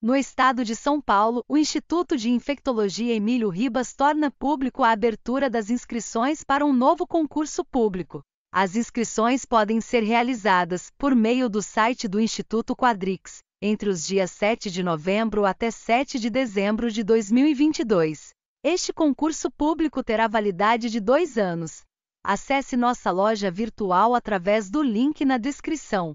No estado de São Paulo, o Instituto de Infectologia Emílio Ribas torna público a abertura das inscrições para um novo concurso público. As inscrições podem ser realizadas por meio do site do Instituto Quadrix, entre os dias 7 de novembro até 7 de dezembro de 2022. Este concurso público terá validade de dois anos. Acesse nossa loja virtual através do link na descrição